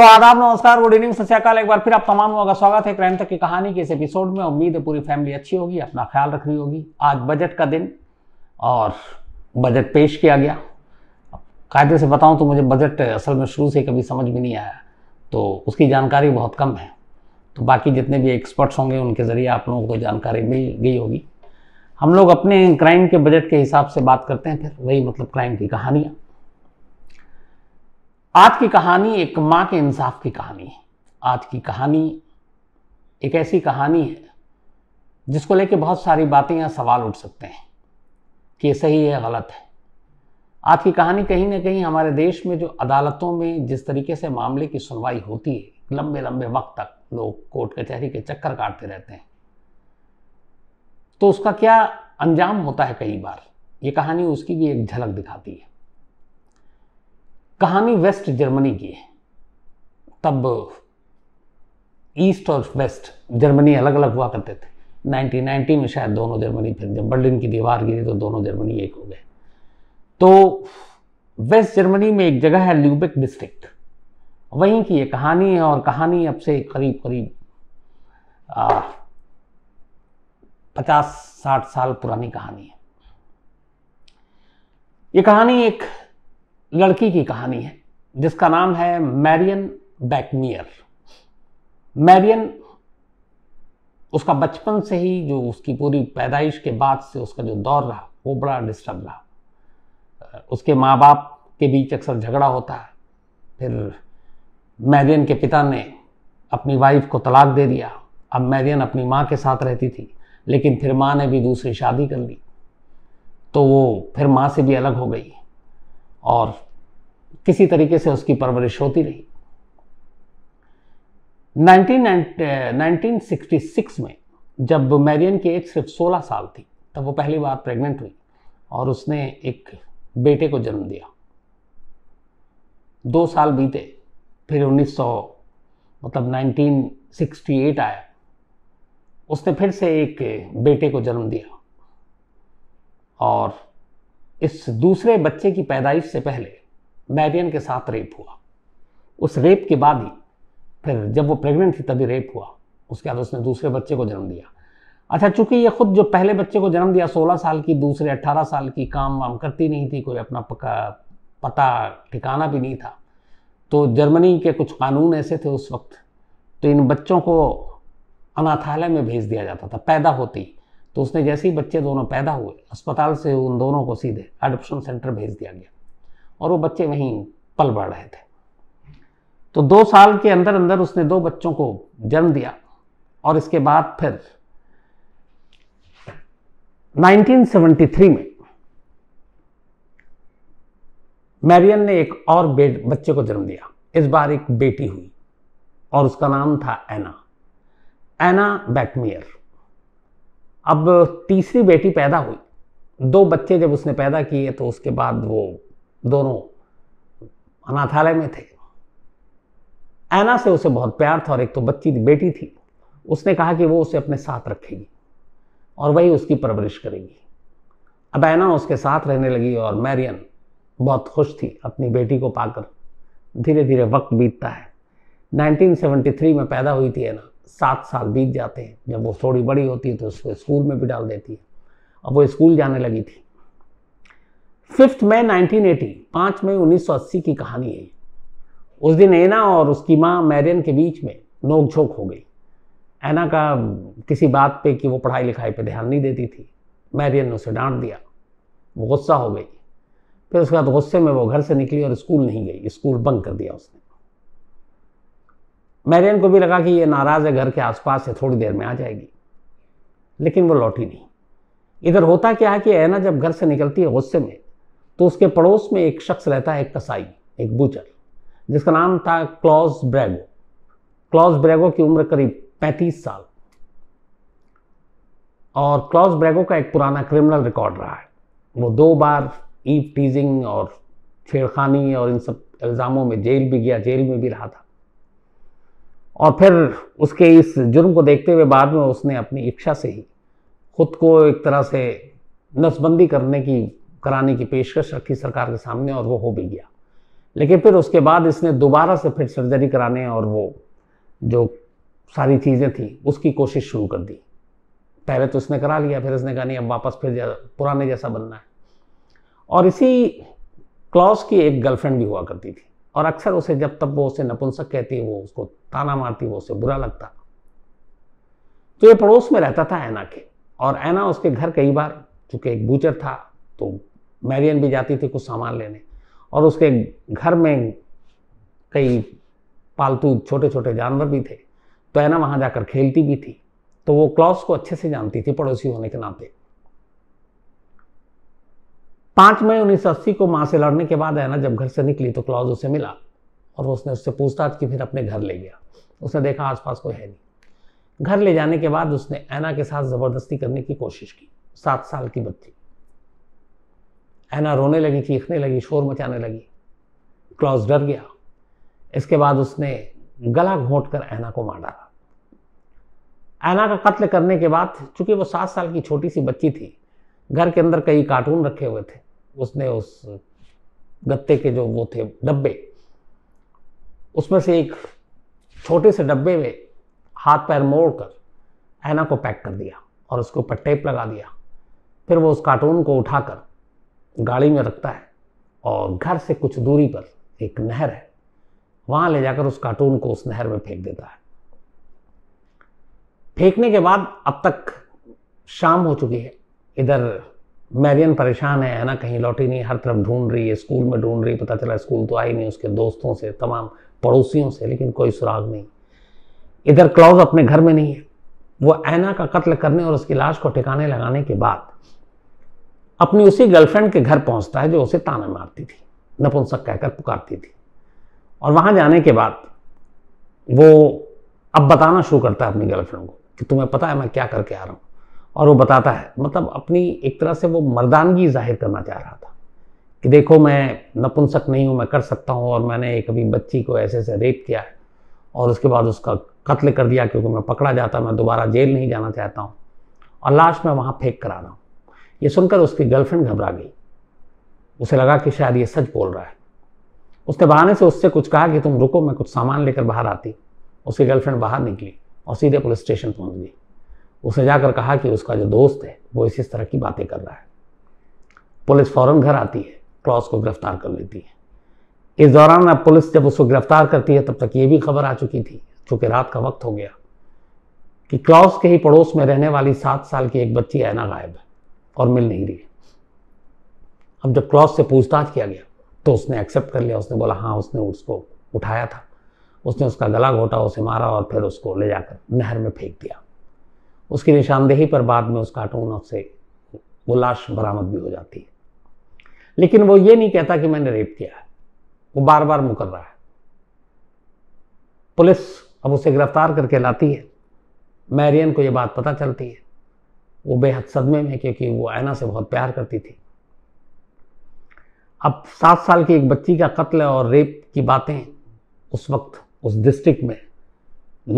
तो आदाब नमस्कार गुड इवनिंग सत्याकाल एक बार फिर आप तमाम लोगों का स्वागत है क्राइम तक की कहानी के इस एपिसोड में उम्मीद है पूरी फैमिली अच्छी होगी अपना ख्याल रख रही होगी आज बजट का दिन और बजट पेश किया गया कायदे से बताऊं तो मुझे बजट असल में शुरू से कभी समझ में नहीं आया तो उसकी जानकारी बहुत कम है तो बाकी जितने भी एक्सपर्ट्स होंगे उनके ज़रिए आप लोगों को जानकारी मिल गई होगी हम लोग अपने क्राइम के बजट के हिसाब से बात करते हैं फिर वही मतलब क्राइम की कहानियाँ आज की कहानी एक माँ के इंसाफ की कहानी है आज की कहानी एक ऐसी कहानी है जिसको लेके बहुत सारी बातें या सवाल उठ सकते हैं कि ये सही है गलत है आज की कहानी कहीं ना कहीं हमारे देश में जो अदालतों में जिस तरीके से मामले की सुनवाई होती है लंबे लंबे वक्त तक लोग कोर्ट कचहरी के चक्कर काटते रहते हैं तो उसका क्या अंजाम होता है कई बार ये कहानी उसकी भी एक झलक दिखाती है कहानी वेस्ट जर्मनी की है तब ईस्ट और वेस्ट जर्मनी अलग अलग हुआ करते थे 1990 में शायद दोनों जर्मनी फिर जब बर्लिन की दीवार गिरी तो दोनों जर्मनी एक हो गए तो वेस्ट जर्मनी में एक जगह है ल्यूबिक डिस्ट्रिक्ट वहीं की ये कहानी है और कहानी अब से करीब करीब पचास साठ साल पुरानी कहानी है ये कहानी एक लड़की की कहानी है जिसका नाम है मैरियन बैकनियर मैरियन उसका बचपन से ही जो उसकी पूरी पैदाइश के बाद से उसका जो दौर रहा वो बड़ा डिस्टर्ब रहा उसके माँ बाप के बीच अक्सर झगड़ा होता है फिर मैरियन के पिता ने अपनी वाइफ को तलाक दे दिया अब मैरियन अपनी माँ के साथ रहती थी लेकिन फिर माँ ने भी दूसरी शादी कर ली तो वो फिर माँ से भी अलग हो गई और किसी तरीके से उसकी परवरिश होती रही 1966 में जब मैरियन की एज सिर्फ 16 साल थी तब वो पहली बार प्रेग्नेंट हुई और उसने एक बेटे को जन्म दिया दो साल बीते फिर 1900 मतलब 1968 आया उसने फिर से एक बेटे को जन्म दिया और इस दूसरे बच्चे की पैदाइश से पहले मैरियन के साथ रेप हुआ उस रेप के बाद ही फिर जब वो प्रेग्नेंट थी तभी रेप हुआ उसके बाद उसने दूसरे बच्चे को जन्म दिया अच्छा चूंकि ये खुद जो पहले बच्चे को जन्म दिया 16 साल की दूसरे 18 साल की काम वाम करती नहीं थी कोई अपना पका पता ठिकाना भी नहीं था तो जर्मनी के कुछ कानून ऐसे थे उस वक्त तो इन बच्चों को अनाथालय में भेज दिया जाता था पैदा होती तो उसने जैसे ही बच्चे दोनों पैदा हुए अस्पताल से उन दोनों को सीधे एडोप्शन सेंटर भेज दिया गया और वो बच्चे वहीं पल बढ़ रहे थे तो दो साल के अंदर अंदर उसने दो बच्चों को जन्म दिया और इसके बाद फिर 1973 में मैरियन ने एक और बच्चे को जन्म दिया इस बार एक बेटी हुई और उसका नाम था एना एना बैकमियर अब तीसरी बेटी पैदा हुई दो बच्चे जब उसने पैदा किए तो उसके बाद वो दोनों अनाथालय में थे ऐना से उसे बहुत प्यार था और एक तो बच्ची बेटी थी उसने कहा कि वो उसे अपने साथ रखेगी और वही उसकी परवरिश करेगी अब ऐना उसके साथ रहने लगी और मैरियन बहुत खुश थी अपनी बेटी को पाकर धीरे धीरे वक्त बीतता है 1973 में पैदा हुई थी ऐना सात साल बीत जाते हैं जब वो थोड़ी बड़ी होती है तो उसको स्कूल में भी डाल देती है अब वो स्कूल जाने लगी थी फिफ्थ मई 1980 पाँच मई अस्सी की कहानी है उस दिन एना और उसकी माँ मैरियन के बीच में नोकझोंक हो गई एना का किसी बात पे कि वो पढ़ाई लिखाई पे ध्यान नहीं देती थी मैरियन ने उसे डांट दिया वो गुस्सा हो गई फिर उसके बाद गुस्से में वो घर से निकली और स्कूल नहीं गई स्कूल बंद कर दिया उसने मैरियन को भी लगा कि ये नाराज़ है घर के आसपास से थोड़ी देर में आ जाएगी लेकिन वो लौटी नहीं इधर होता क्या है कि ऐना जब घर से निकलती है गुस्से में तो उसके पड़ोस में एक शख्स रहता है एक कसाई एक बूचर जिसका नाम था क्लॉज ब्रैगो क्लॉज ब्रैगो की उम्र करीब 35 साल और क्लॉज ब्रैगो का एक पुराना क्रिमिनल रिकॉर्ड रहा है वो दो बार ईव टीजिंग और छेड़खानी और इन सब इल्ज़ामों में जेल भी गया जेल में भी रहा था और फिर उसके इस जुर्म को देखते हुए बाद में उसने अपनी इच्छा से ही खुद को एक तरह से नसबंदी करने की कराने की पेशकश रखी सरकार के सामने और वो हो भी गया लेकिन फिर उसके बाद इसने दोबारा से फिर सर्जरी कराने और वो जो सारी चीज़ें थी उसकी कोशिश शुरू कर दी पहले तो उसने करा लिया फिर इसने कहा नहीं अब वापस फिर जा, पुराने जैसा बनना है और इसी क्लॉस की एक गर्लफ्रेंड भी हुआ करती थी और अक्सर उसे जब तब वो उसे नपुंसक कहती है वो उसको ताना मारती वो उसे बुरा लगता तो ये पड़ोस में रहता था ऐना के और ऐना उसके घर कई बार चूंकि एक बूचर था तो मैरियन भी जाती थी कुछ सामान लेने और उसके घर में कई पालतू छोटे छोटे जानवर भी थे तो ऐना वहाँ जाकर खेलती भी थी तो वो क्लॉस को अच्छे से जानती थी पड़ोसी होने के नाते पांच मई उन्नीस सौ को मां से लड़ने के बाद ऐना जब घर से निकली तो क्लॉज उसे मिला और उसने उससे पूछताछ की फिर अपने घर ले गया उसने देखा आसपास कोई है नहीं घर ले जाने के बाद उसने ऐना के साथ ज़बरदस्ती करने की कोशिश की सात साल की बच्ची ऐना रोने लगी चीखने लगी शोर मचाने लगी क्लॉज डर गया इसके बाद उसने गला घोट कर ऐना को मार डाला ऐना का कत्ल करने के बाद चूंकि वो सात साल की छोटी सी बच्ची थी घर के अंदर कई कार्टून रखे हुए थे उसने उस गत्ते के जो वो थे डब्बे उसमें से एक छोटे से डब्बे में हाथ पैर मोड़ कर ऐना को पैक कर दिया और उसके ऊपर टेप लगा दिया फिर वो उस कार्टून को उठाकर गाड़ी में रखता है और घर से कुछ दूरी पर एक नहर है वहाँ ले जाकर उस कार्टून को उस नहर में फेंक देता है फेंकने के बाद अब तक शाम हो चुकी है इधर मैरियन परेशान है है ना कहीं लौटी नहीं हर तरफ ढूंढ रही है स्कूल में ढूंढ रही पता चला स्कूल तो आई नहीं उसके दोस्तों से तमाम पड़ोसियों से लेकिन कोई सुराग नहीं इधर क्लाउज अपने घर में नहीं है वो ऐना का कत्ल करने और उसकी लाश को ठिकाने लगाने के बाद अपनी उसी गर्लफ्रेंड के घर पहुंचता है जो उसे ताना मारती थी नपुंसक कहकर पुकारती थी और वहां जाने के बाद वो अब बताना शुरू करता है अपनी गर्लफ्रेंड को कि तुम्हें पता है मैं क्या करके आ रहा हूं और वो बताता है मतलब अपनी एक तरह से वो मर्दानगी जाहिर करना चाह रहा था कि देखो मैं नपुंसक नहीं हूँ मैं कर सकता हूँ और मैंने एक अभी बच्ची को ऐसे ऐसे रेप किया है और उसके बाद उसका कत्ल कर दिया क्योंकि मैं पकड़ा जाता मैं दोबारा जेल नहीं जाना चाहता हूँ और लास्ट में वहाँ फेंक कर आ रहा हूँ ये सुनकर उसकी गर्लफ्रेंड घबरा गई उसे लगा कि शायद ये सच बोल रहा है उसने बहाने से उससे कुछ कहा कि तुम रुको मैं कुछ सामान लेकर बाहर आती उसकी गर्लफ्रेंड बाहर निकली और सीधे पुलिस स्टेशन पहुंच गई उसने जाकर कहा कि उसका जो दोस्त है वो इसी तरह की बातें कर रहा है पुलिस फ़ौरन घर आती है क्रॉस को गिरफ्तार कर लेती है इस दौरान अब पुलिस जब उसको गिरफ्तार करती है तब तक ये भी खबर आ चुकी थी चूँकि रात का वक्त हो गया कि क्लॉस के ही पड़ोस में रहने वाली सात साल की एक बच्ची ऐना गायब है और मिल नहीं रही अब जब क्लॉस से पूछताछ किया गया तो उसने एक्सेप्ट कर लिया उसने बोला हाँ उसने उसको उठाया था उसने उसका गला घोटा उसे मारा और फिर उसको ले जाकर नहर में फेंक दिया उसकी निशानदेही पर बाद में उस कार्टून से वो लाश बरामद भी हो जाती है लेकिन वो ये नहीं कहता कि मैंने रेप किया है वो बार बार मुकर रहा है पुलिस अब उसे गिरफ्तार करके लाती है मैरियन को ये बात पता चलती है वो बेहद सदमे में क्योंकि वो ऐना से बहुत प्यार करती थी अब सात साल की एक बच्ची का कत्ल और रेप की बातें उस वक्त उस डिस्ट्रिक्ट में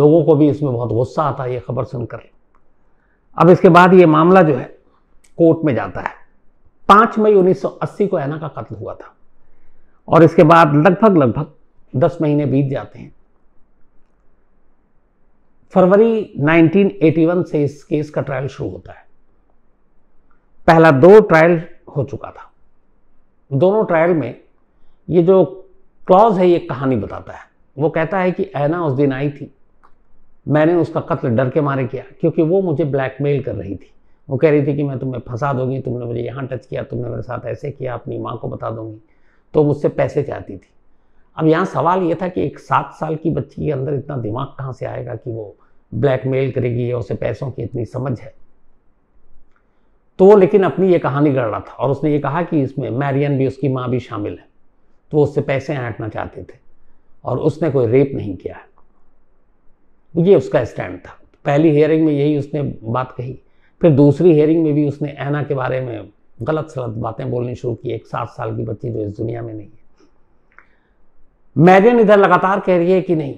लोगों को भी इसमें बहुत गुस्सा आता है ये खबर सुनकर अब इसके बाद ये मामला जो है कोर्ट में जाता है पाँच मई 1980 को ऐना का कत्ल हुआ था और इसके बाद लगभग लगभग दस महीने बीत जाते हैं फरवरी 1981 से इस केस का ट्रायल शुरू होता है पहला दो ट्रायल हो चुका था दोनों ट्रायल में ये जो क्लॉज है ये कहानी बताता है वो कहता है कि ऐना उस दिन आई थी मैंने उसका कत्ल डर के मारे किया क्योंकि वो मुझे ब्लैकमेल कर रही थी वो कह रही थी कि मैं तुम्हें फंसा दूंगी तुमने मुझे यहाँ टच किया तुमने मेरे साथ ऐसे किया अपनी माँ को बता दूंगी तो मुझसे पैसे चाहती थी अब यहाँ सवाल ये था कि एक सात साल की बच्ची के अंदर इतना दिमाग कहाँ से आएगा कि वो ब्लैकमेल करेगी या उसे पैसों की इतनी समझ है तो वो लेकिन अपनी ये कहानी गढ़ रहा था और उसने ये कहा कि इसमें मैरियन भी उसकी माँ भी शामिल है तो वो उससे पैसे ऐटना चाहते थे और उसने कोई रेप नहीं किया है ये उसका स्टैंड था पहली हियरिंग में यही उसने बात कही फिर दूसरी हेयरिंग में भी उसने ऐना के बारे में गलत सलत बातें बोलनी शुरू की एक सात साल की बच्ची जो इस दुनिया में नहीं है मैरियन इधर लगातार कह रही है कि नहीं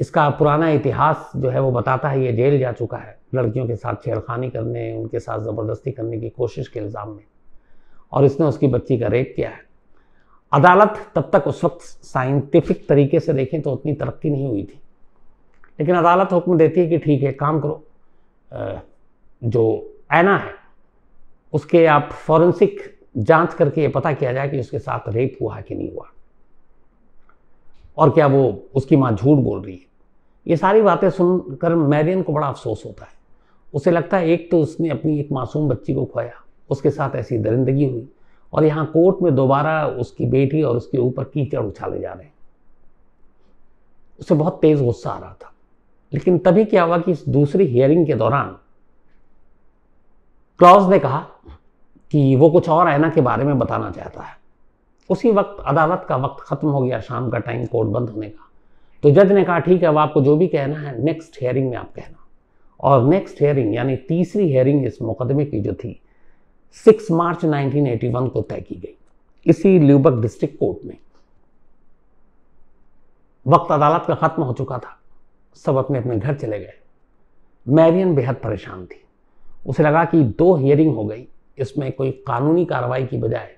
इसका पुराना इतिहास जो है वो बताता है ये जेल जा चुका है लड़कियों के साथ छेड़खानी करने उनके साथ ज़बरदस्ती करने की कोशिश के इल्ज़ाम में और इसने उसकी बच्ची का रेप किया है अदालत तब तक उस वक्त साइंटिफिक तरीके से देखें तो उतनी तरक्की नहीं हुई थी लेकिन अदालत हुक्म देती है कि ठीक है काम करो जो ऐना है उसके आप फॉरेंसिक जांच करके ये पता किया जाए कि उसके साथ रेप हुआ कि नहीं हुआ और क्या वो उसकी माँ झूठ बोल रही है ये सारी बातें सुनकर मैरियन को बड़ा अफसोस होता है उसे लगता है एक तो उसने अपनी एक मासूम बच्ची को खोया उसके साथ ऐसी दरिंदगी हुई और यहाँ कोर्ट में दोबारा उसकी बेटी और उसके ऊपर कीचड़ उछाले जा रहे हैं उसे बहुत तेज़ गुस्सा आ रहा था लेकिन तभी क्या हुआ कि इस दूसरी हियरिंग के दौरान क्लॉज ने कहा कि वो कुछ और ऐना के बारे में बताना चाहता है उसी वक्त अदालत का वक्त ख़त्म हो गया शाम का टाइम कोर्ट बंद होने का तो जज ने कहा ठीक है अब आपको जो भी कहना है नेक्स्ट हेयरिंग में आप कहना और नेक्स्ट हेयरिंग यानी तीसरी हेयरिंग इस मुकदमे की जो थी 6 मार्च 1981 को तय की गई इसी ल्यूबक डिस्ट्रिक्ट कोर्ट में वक्त अदालत का ख़त्म हो चुका था सब अपने अपने घर चले गए मैरियन बेहद परेशान थी उसे लगा कि दो हियरिंग हो गई इसमें कोई कानूनी कार्रवाई की बजाय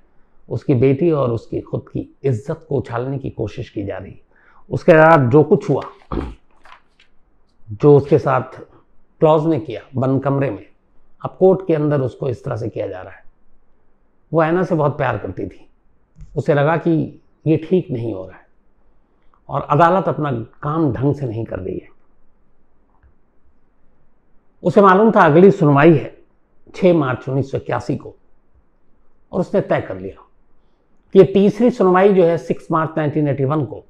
उसकी बेटी और उसकी खुद की इज्जत को उछालने की कोशिश की जा रही उसके बाद जो कुछ हुआ जो उसके साथ क्लॉज ने किया बंद कमरे में अब कोर्ट के अंदर उसको इस तरह से किया जा रहा है वो ऐना से बहुत प्यार करती थी उसे लगा कि ये ठीक नहीं हो रहा है और अदालत अपना काम ढंग से नहीं कर रही है उसे मालूम था अगली सुनवाई है 6 मार्च उन्नीस को और उसने तय कर लिया कि ये तीसरी सुनवाई जो है 6 मार्च 1981 को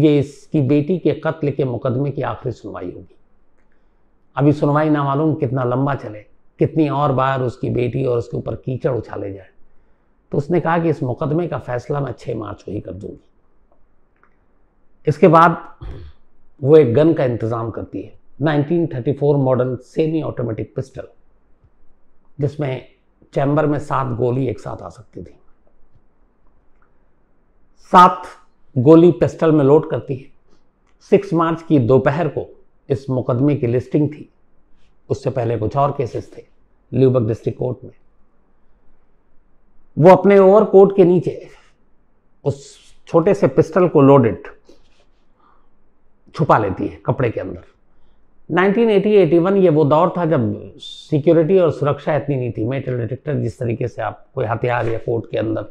ये इसकी बेटी के कत्ल के मुकदमे की आखिरी सुनवाई होगी अभी सुनवाई ना मालूम कितना लंबा चले कितनी और बार उसकी बेटी और उसके ऊपर कीचड़ उछाले जाए तो उसने कहा कि इस मुकदमे का फैसला मैं 6 मार्च को ही कर दूंगी इसके बाद वो एक गन का इंतज़ाम करती है 1934 मॉडल सेमी ऑटोमेटिक पिस्टल जिसमें चैम्बर में सात गोली एक साथ आ सकती थी सात गोली पिस्टल में लोड करती है सिक्स मार्च की दोपहर को इस मुकदमे की लिस्टिंग थी उससे पहले कुछ और केसेस थे ल्यूबक डिस्ट्रिक्ट कोर्ट में वो अपने ओवर कोट के नीचे उस छोटे से पिस्टल को लोडेड छुपा लेती है कपड़े के अंदर 1980-81 ये वो दौर था जब सिक्योरिटी और सुरक्षा इतनी नहीं थी मेटल डिटेक्टर जिस तरीके से आप कोई हथियार या कोर्ट के अंदर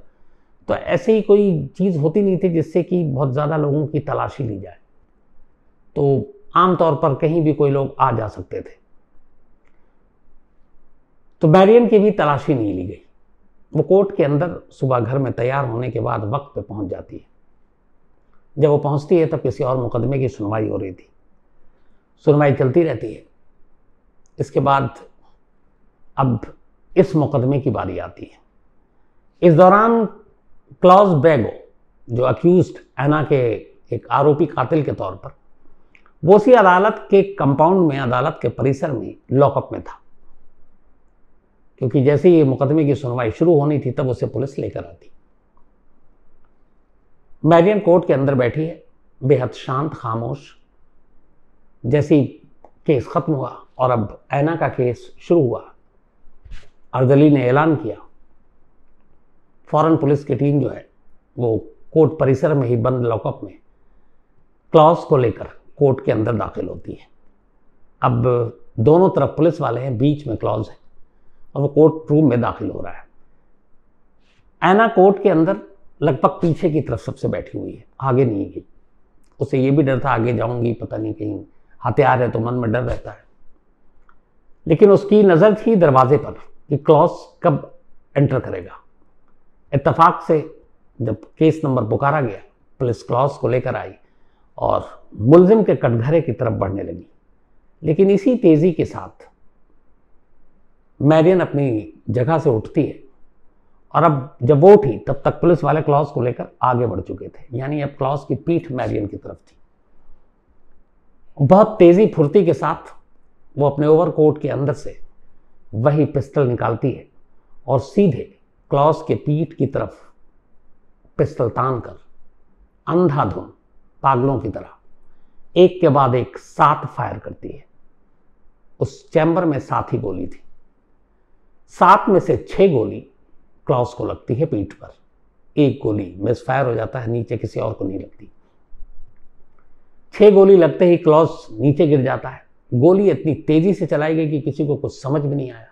तो ऐसे ही कोई चीज़ होती नहीं थी जिससे कि बहुत ज़्यादा लोगों की तलाशी ली जाए तो आमतौर पर कहीं भी कोई लोग आ जा सकते थे तो बैरियन की भी तलाशी नहीं ली गई वो कोर्ट के अंदर सुबह घर में तैयार होने के बाद वक्त पे पहुंच जाती है जब वो पहुंचती है तब किसी और मुकदमे की सुनवाई हो रही थी सुनवाई चलती रहती है इसके बाद अब इस मुकदमे की बारी आती है इस दौरान क्लॉज बैगो जो अक्यूज एना के एक आरोपी कातिल के तौर पर वो उसी अदालत के कंपाउंड में अदालत के परिसर में लॉकअप में था क्योंकि जैसे ही मुकदमे की सुनवाई शुरू होनी थी तब उसे पुलिस लेकर आती मैरियन कोर्ट के अंदर बैठी है बेहद शांत खामोश जैसे केस ख़त्म हुआ और अब ऐना का केस शुरू हुआ अर्दली ने ऐलान किया फॉरेन पुलिस की टीम जो है वो कोर्ट परिसर में ही बंद लॉकअप में क्लॉज को लेकर कोर्ट के अंदर दाखिल होती है अब दोनों तरफ पुलिस वाले हैं बीच में क्लॉज है और वो कोर्ट रूम में दाखिल हो रहा है ऐना कोर्ट के अंदर लगभग पीछे की तरफ सबसे बैठी हुई है आगे नहीं गई उसे ये भी डर था आगे जाऊंगी पता नहीं कहीं हथियार है तो मन में डर रहता है लेकिन उसकी नज़र थी दरवाजे पर कि क्लॉस कब एंटर करेगा इतफाक से जब केस नंबर पुकारा गया पुलिस क्लॉस को लेकर आई और मुलजिम के कटघरे की तरफ बढ़ने लगी लेकिन इसी तेज़ी के साथ मैरियन अपनी जगह से उठती है और अब जब वो उठी तब तक पुलिस वाले क्लॉस को लेकर आगे बढ़ चुके थे यानी अब क्लॉस की पीठ मैरियन की तरफ थी बहुत तेज़ी फुर्ती के साथ वो अपने ओवरकोट के अंदर से वही पिस्टल निकालती है और सीधे क्लॉस के पीठ की तरफ पिस्टल तान कर अंधाधुन पागलों की तरह एक के बाद एक सात फायर करती है उस चैम्बर में सात ही गोली थी सात में से छह गोली क्लॉस को लगती है पीठ पर एक गोली मिस फायर हो जाता है नीचे किसी और को नहीं लगती छः गोली लगते ही क्लॉस नीचे गिर जाता है गोली इतनी तेज़ी से चलाई गई कि किसी को कुछ समझ भी नहीं आया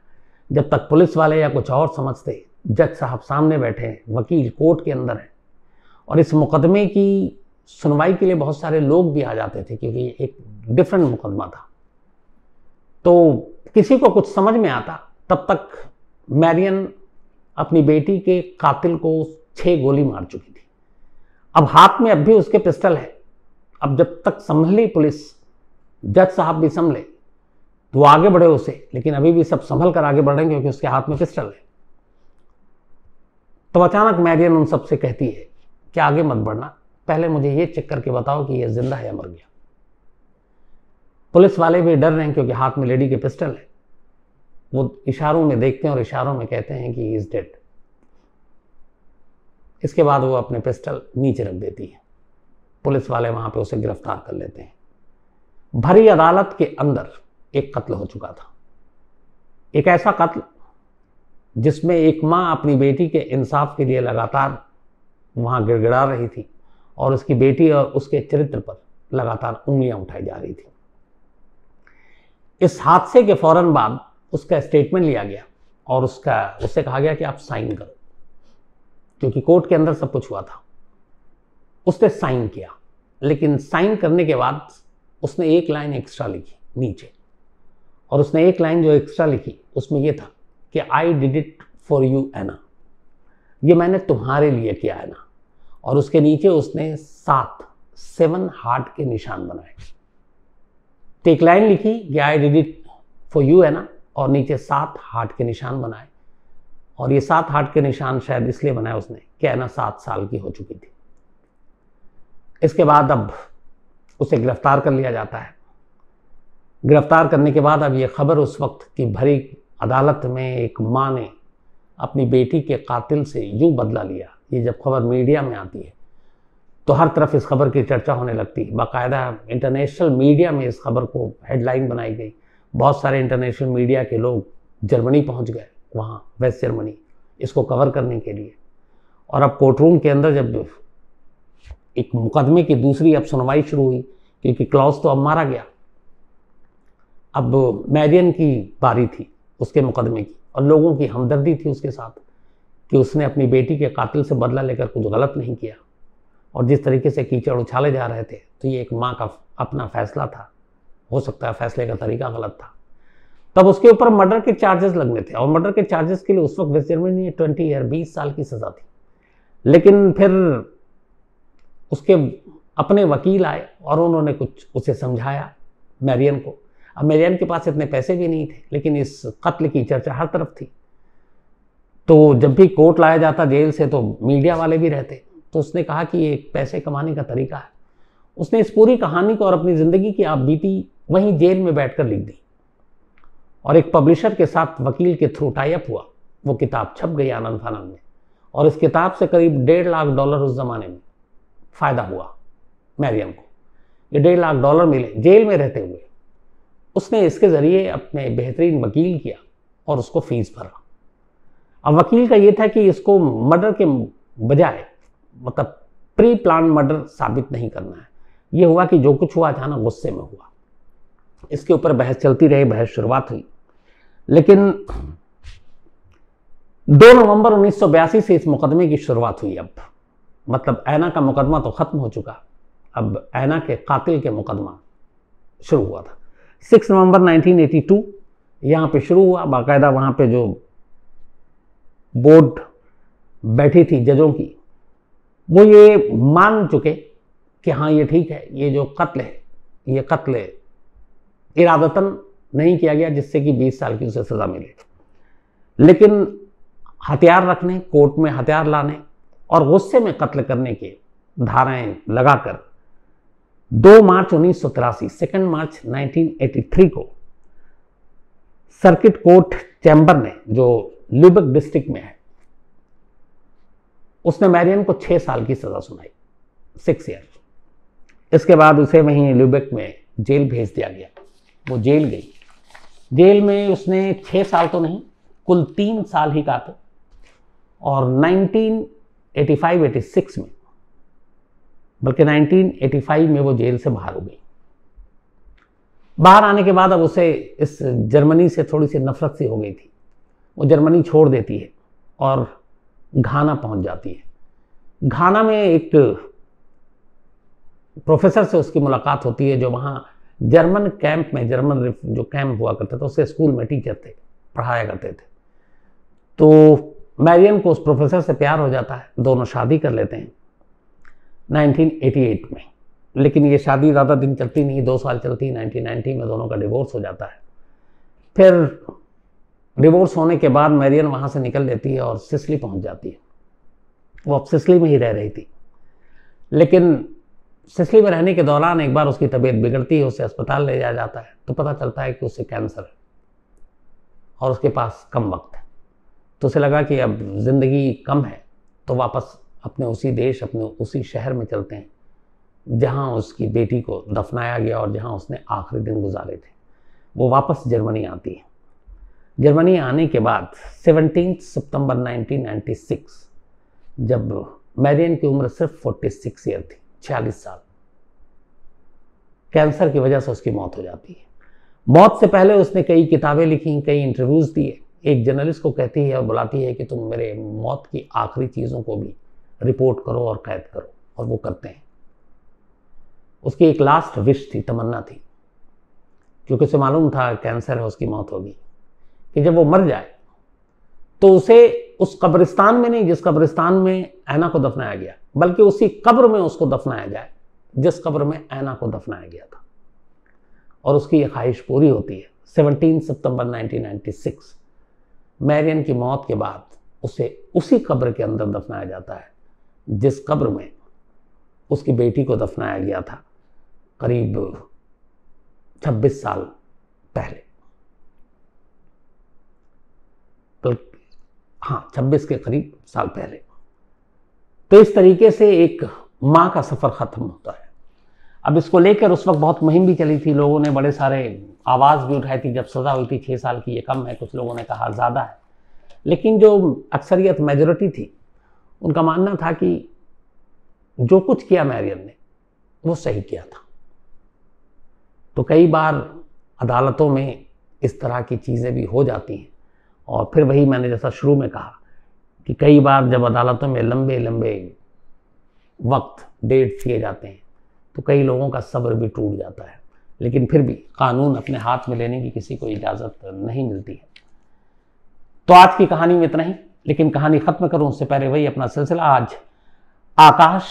जब तक पुलिस वाले या कुछ और समझते जज साहब सामने बैठे हैं वकील कोर्ट के अंदर हैं और इस मुकदमे की सुनवाई के लिए बहुत सारे लोग भी आ जाते थे क्योंकि एक डिफरेंट मुकदमा था तो किसी को कुछ समझ में आता तब तक मैरियन अपनी बेटी के कातिल को छह गोली मार चुकी थी अब हाथ में अब भी उसके पिस्टल है अब जब तक संभली पुलिस जज साहब भी संभले तो आगे बढ़े उसे लेकिन अभी भी सब संभल कर आगे बढ़ेंगे क्योंकि उसके हाथ में पिस्टल है तो अचानक मैरियन उन सबसे कहती है कि आगे मत बढ़ना पहले मुझे ये चेक करके बताओ कि ये जिंदा है या मर गया पुलिस वाले भी डर रहे हैं क्योंकि हाथ में लेडी के पिस्टल है वो इशारों में देखते हैं और इशारों में कहते हैं कि इज डेड इसके बाद वो अपने पिस्टल नीचे रख देती है पुलिस वाले वहां पे उसे गिरफ्तार कर लेते हैं भरी अदालत के अंदर एक कत्ल हो चुका था एक ऐसा कत्ल जिसमें एक मां अपनी बेटी के इंसाफ के लिए लगातार वहां गिड़गिड़ा रही थी और उसकी बेटी और उसके चरित्र पर लगातार उंगलियां उठाई जा रही थी इस हादसे के फौरन बाद उसका स्टेटमेंट लिया गया और उसका उससे कहा गया कि आप साइन करो क्योंकि कोर्ट के अंदर सब कुछ हुआ था उसने साइन किया लेकिन साइन करने के बाद उसने एक लाइन एक्स्ट्रा लिखी नीचे और उसने एक लाइन जो एक्स्ट्रा लिखी उसमें यह था कि I did it for you Anna ये मैंने तुम्हारे लिए किया है ना और उसके नीचे उसने सात सेवन हार्ट के निशान बनाए तो एक लाइन लिखी कि I did it for you है ना और नीचे सात हार्ट के निशान बनाए और ये सात हार्ट के निशान शायद इसलिए बनाए उसने कि एना सात साल की हो चुकी थी इसके बाद अब उसे गिरफ्तार कर लिया जाता है गिरफ्तार करने के बाद अब ये खबर उस वक्त की भरी अदालत में एक माँ ने अपनी बेटी के कातिल से यूँ बदला लिया ये जब खबर मीडिया में आती है तो हर तरफ इस खबर की चर्चा होने लगती है बाकायदा इंटरनेशनल मीडिया में इस खबर को हेडलाइन बनाई गई बहुत सारे इंटरनेशनल मीडिया के लोग जर्मनी पहुंच गए वहाँ वेस्ट जर्मनी इसको कवर करने के लिए और अब कोर्टरूम के अंदर जब एक मुकदमे की दूसरी अब सुनवाई शुरू हुई क्योंकि क्लॉज तो अब मारा गया अब मैरियन की बारी थी उसके मुकदमे की और लोगों की हमदर्दी थी उसके साथ कि उसने अपनी बेटी के कातिल से बदला लेकर कुछ गलत नहीं किया और जिस तरीके से कीचड़ उछाले जा रहे थे तो ये एक माँ का अपना फैसला था हो सकता है फैसले का तरीका गलत था तब उसके ऊपर मर्डर के चार्जेस लगने थे और मर्डर के चार्जेस के लिए उस वक्त वेस्ट जर्मनी ने ट्वेंटी ईयर बीस साल की सज़ा थी लेकिन फिर उसके अपने वकील आए और उन्होंने कुछ उसे समझाया मैरियन को अब मैरियन के पास इतने पैसे भी नहीं थे लेकिन इस कत्ल की चर्चा हर तरफ थी तो जब भी कोर्ट लाया जाता जेल से तो मीडिया वाले भी रहते तो उसने कहा कि ये पैसे कमाने का तरीका है उसने इस पूरी कहानी को और अपनी ज़िंदगी की आप बीती वहीं जेल में बैठ लिख दी और एक पब्लिशर के साथ वकील के थ्रू टाइप हुआ वो किताब छप गई आनंद फानंद में और इस किताब से करीब डेढ़ लाख डॉलर उस ज़माने में फायदा हुआ मैरियम को ये डेढ़ लाख डॉलर मिले जेल में रहते हुए उसने इसके ज़रिए अपने बेहतरीन वकील किया और उसको फीस भरा अब वकील का ये था कि इसको मर्डर के बजाय मतलब प्री प्लान मर्डर साबित नहीं करना है ये हुआ कि जो कुछ हुआ अचानक गुस्से में हुआ इसके ऊपर बहस चलती रही बहस शुरुआत हुई लेकिन 2 नवंबर 1982 से इस मुकदमे की शुरुआत हुई अब मतलब ऐना का मुकदमा तो ख़त्म हो चुका अब ऐना के कातिल के मुकदमा शुरू हुआ था सिक्स नवंबर 1982 यहाँ पर शुरू हुआ बाकायदा वहाँ पर जो बोर्ड बैठी थी जजों की वो ये मान चुके कि हाँ ये ठीक है ये जो कत्ल है ये कत्ल इरादतन नहीं किया गया जिससे कि 20 साल की उसे सज़ा मिले लेकिन हथियार रखने कोर्ट में हथियार लाने और गुस्से में कत्ल करने के धाराएं लगाकर 2 मार्च उन्नीस सौ मार्च 1983 को सर्किट कोर्ट चैंबर ने जो ल्यूबक डिस्ट्रिक्ट में है उसने मैरियन को छह साल की सजा सुनाई सिक्स ईयर इसके बाद उसे वहीं ल्यूबेक में जेल भेज दिया गया वो जेल गई जेल में उसने छह साल तो नहीं कुल तीन साल ही काटे और 85-86 में बल्कि 1985 में वो जेल से बाहर हो गई बाहर आने के बाद अब उसे इस जर्मनी से थोड़ी सी नफरत सी हो गई थी वो जर्मनी छोड़ देती है और घाना पहुंच जाती है घाना में एक प्रोफेसर से उसकी मुलाकात होती है जो वहाँ जर्मन कैंप में जर्मन जो कैंप हुआ करता था उसे स्कूल में टीचर थे पढ़ाया करते थे तो मैरियन को उस प्रोफेसर से प्यार हो जाता है दोनों शादी कर लेते हैं 1988 में लेकिन ये शादी ज़्यादा दिन चलती नहीं दो साल चलती 1990 में दोनों का डिवोर्स हो जाता है फिर डिवोर्स होने के बाद मैरियन वहाँ से निकल लेती है और सिसली पहुँच जाती है वो अब सिसली में ही रह रही थी लेकिन सिसली में रहने के दौरान एक बार उसकी तबीयत बिगड़ती है उसे अस्पताल ले जाया जाता है तो पता चलता है कि उसे कैंसर है और उसके पास कम वक्त है तो उसे लगा कि अब ज़िंदगी कम है तो वापस अपने उसी देश अपने उसी शहर में चलते हैं जहाँ उसकी बेटी को दफनाया गया और जहाँ उसने आखिरी दिन गुजारे थे वो वापस जर्मनी आती है जर्मनी आने के बाद सेवनटीन सितंबर 1996 जब मैरियन की उम्र सिर्फ 46 ईयर थी 46 साल कैंसर की वजह से उसकी मौत हो जाती है मौत से पहले उसने कई किताबें लिखी कई इंटरव्यूज़ दिए एक जर्नलिस्ट को कहती है और बुलाती है कि तुम मेरे मौत की आखिरी चीज़ों को भी रिपोर्ट करो और कैद करो और वो करते हैं उसकी एक लास्ट विश थी तमन्ना थी क्योंकि उसे मालूम था कैंसर है उसकी मौत होगी कि जब वो मर जाए तो उसे उस कब्रिस्तान में नहीं जिस कब्रिस्तान में ऐना को दफनाया गया बल्कि उसी कब्र में उसको दफनाया जाए जिस कब्र में ऐना को दफनाया गया था और उसकी ये ख्वाहिश पूरी होती है 17 सितंबर 1996 मैरियन की मौत के बाद उसे उसी कब्र के अंदर दफनाया जाता है जिस कब्र में उसकी बेटी को दफनाया गया था करीब 26 साल पहले हाँ 26 के करीब साल पहले तो इस तरीके से एक माँ का सफ़र ख़त्म होता है अब इसको लेकर उस वक्त बहुत मुहिम भी चली थी लोगों ने बड़े सारे आवाज़ भी उठाई थी जब सज़ा हुई थी छः साल की ये कम है कुछ लोगों ने कहा ज़्यादा है लेकिन जो अक्सरियत मेजोरिटी थी उनका मानना था कि जो कुछ किया मैरियन ने वो सही किया था तो कई बार अदालतों में इस तरह की चीज़ें भी हो जाती हैं और फिर वही मैंने जैसा शुरू में कहा कि कई बार जब अदालतों में लंबे लंबे वक्त डेट किए जाते हैं तो कई लोगों का सब्र भी टूट जाता है लेकिन फिर भी कानून अपने हाथ में लेने की किसी को इजाज़त नहीं मिलती है तो आज की कहानी में इतना ही लेकिन कहानी ख़त्म करो उससे पहले वही अपना सिलसिला आज आकाश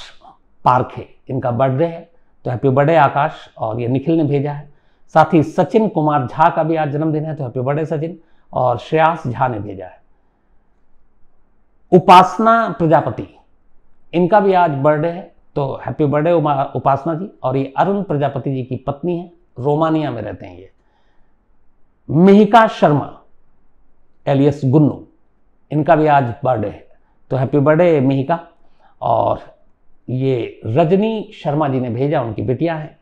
पारखे इनका बर्थडे है तो हैप्पी बर्थडे आकाश और ये निखिल ने भेजा है साथ ही सचिन कुमार झा का भी आज जन्मदिन है तो हैप्पी बर्थडे सचिन और श्रेयास झा ने भेजा है उपासना प्रजापति इनका भी आज बर्थडे है तो हैप्पी बर्थडे उपासना जी और ये अरुण प्रजापति जी की पत्नी है रोमानिया में रहते हैं ये मिहिका शर्मा एलियस गुन्नू इनका भी आज बर्थडे है तो हैप्पी बर्थडे मिहिका और ये रजनी शर्मा जी ने भेजा उनकी बेटियां है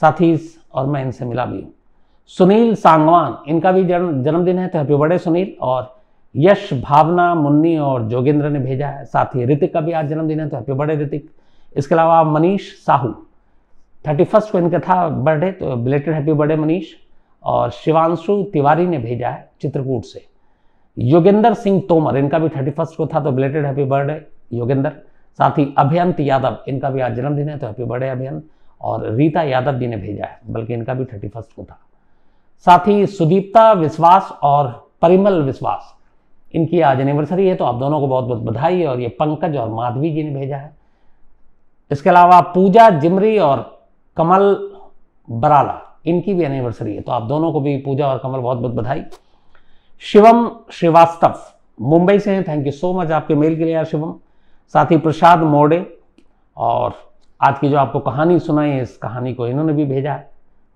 साथ ही और मैं इनसे मिला भी हूँ सुनील सांगवान इनका भी जन्म जन्मदिन है तो हैप्पी बर्थडे सुनील और यश भावना मुन्नी और जोगेंद्र ने भेजा है साथ ही ऋतिक का भी आज जन्मदिन है तो हैप्पी बर्थडे ऋतिक इसके अलावा मनीष साहू थर्टी फर्स्ट को इनका था बर्थडे तो बिलेटेड हैप्पी बर्थडे मनीष और शिवांशु तिवारी ने भेजा है चित्रकूट से योगेंद्र सिंह तोमर इनका भी थर्टी फर्स्ट को था तो बिलेटेड हैप्पी बर्थडे योगेंद्र साथ ही अभियंत यादव इनका भी आज जन्मदिन है तो हैप्पी बर्थडे अभियंत और रीता यादव जी ने भेजा है बल्कि इनका भी थर्टी फर्स्ट को था साथ ही सुदीप्ता विश्वास और परिमल विश्वास इनकी आज एनिवर्सरी है तो आप दोनों को बहुत बहुत बधाई और ये पंकज और माधवी जी ने भेजा है इसके अलावा पूजा जिमरी और कमल बराला इनकी भी एनिवर्सरी है तो आप दोनों को भी पूजा और कमल बहुत बहुत बधाई शिवम श्रीवास्तव मुंबई से हैं थैंक यू सो मच आपके मेल के लिए यार शिवम साथ ही प्रसाद मोड़े और आज की जो आपको कहानी सुनाई है इस कहानी को इन्होंने भी भेजा है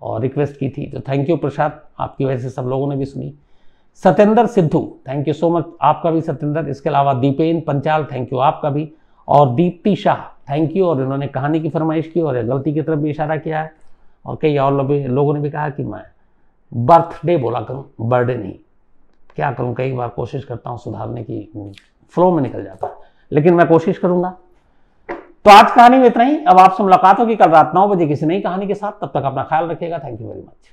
और रिक्वेस्ट की थी तो थैंक यू प्रसाद आपकी वजह से सब लोगों ने भी सुनी Satyendra Sidhu thank you so much आपका भी सत्येंद्र इसके अलावा दीपेन पंचाल थैंक यू आपका भी और दीप्ति शाह थैंक यू और इन्होंने कहानी की फरमाइश की और गलती की तरफ भी इशारा किया है और कई और लोगों ने भी कहा कि मैं बर्थडे बोला करूँ बर्थडे नहीं क्या करूँ कई बार कोशिश करता हूँ सुधारने की फ्लो में निकल जाता है लेकिन मैं कोशिश करूँगा तो आज कहानी में इतना ही अब आपसे मुलाकात होगी कल रात नौ बजे किसी नई कहानी के साथ तब तक अपना ख्याल रखिएगा थैंक यू वेरी मच